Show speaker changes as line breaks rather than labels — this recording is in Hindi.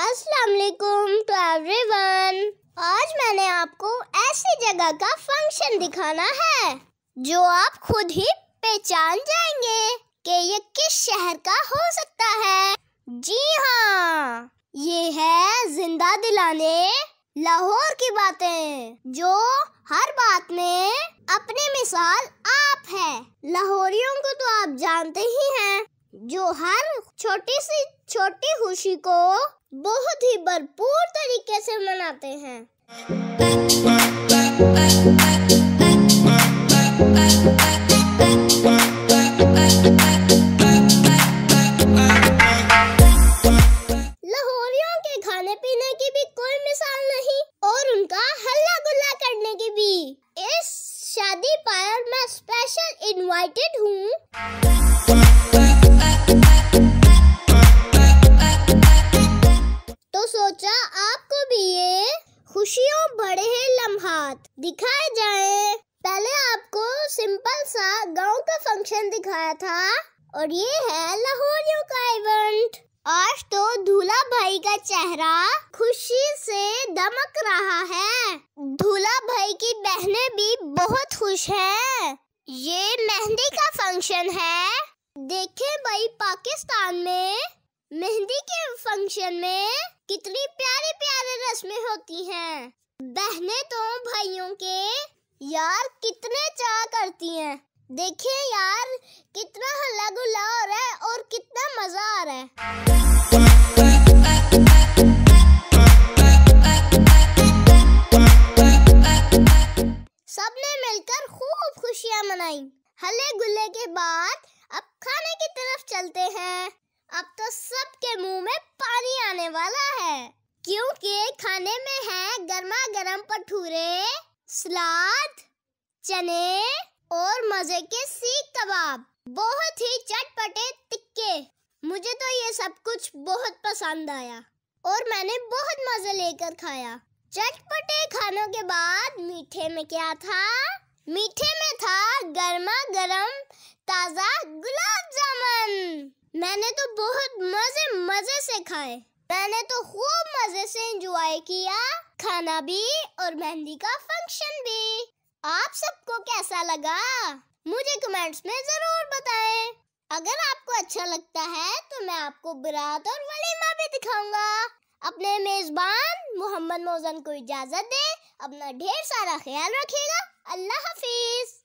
अस्सलाम वालेकुम टू एवरीवन आज मैंने आपको ऐसी जगह का फंक्शन दिखाना है जो आप खुद ही पहचान जाएंगे कि ये किस शहर का हो सकता है जी हाँ ये है जिंदा दिलाने लाहौर की बातें जो हर बात में अपनी मिसाल आप है लाहौरियों को तो आप जानते ही हैं जो हर छोटी सी छोटी खुशी को बहुत ही भरपूर तरीके से मनाते हैं लाहौरियों के खाने पीने की भी कोई मिसाल नहीं और उनका हल्ला गुल्ला करने की भी इस शादी पर मैं स्पेशल इनवाइटेड हूँ साथ दिखाए जाए पहले आपको सिंपल सा गांव का फंक्शन दिखाया था और ये है लाहौरियों का इवेंट आज तो धूला भाई का चेहरा खुशी से दमक रहा है धूला भाई की बहनें भी बहुत खुश हैं। ये मेहंदी का फंक्शन है देखे भाई पाकिस्तान में मेहंदी के फंक्शन में कितनी प्यारी प्यारी रस्में होती हैं बहने तो भाइयों के यार कितने चाह करती हैं देखिए यार कितना हल्ला गुल्ला हो रहा है और कितना मजा आ रहा है सबने मिलकर खूब खुशियाँ मनाई हले गुल्ले के बाद अब खाने की तरफ चलते हैं अब तो सबके मुंह में पानी आने वाला है क्योंकि खाने में गरम भटूरे सलाद चने और मजे के सीख कबाब बहुत ही चटपटे तिक्के मुझे तो ये सब कुछ बहुत पसंद आया और मैंने बहुत मजे लेकर खाया चटपटे खानों के बाद मीठे में क्या था मीठे में था गर्मा गर्म ताजा गुलाब जामुन मैंने तो बहुत मजे मजे से खाए मैंने तो खूब मजे एंजॉय किया खाना भी और मेहंदी का फंक्शन भी आप सबको कैसा लगा मुझे कमेंट्स में जरूर बताएं। अगर आपको अच्छा लगता है तो मैं आपको बरात और वलीमा भी दिखाऊंगा अपने मेजबान मोहम्मद मोजन को इजाजत दे अपना ढेर सारा ख्याल रखिएगा अल्लाह हाफिज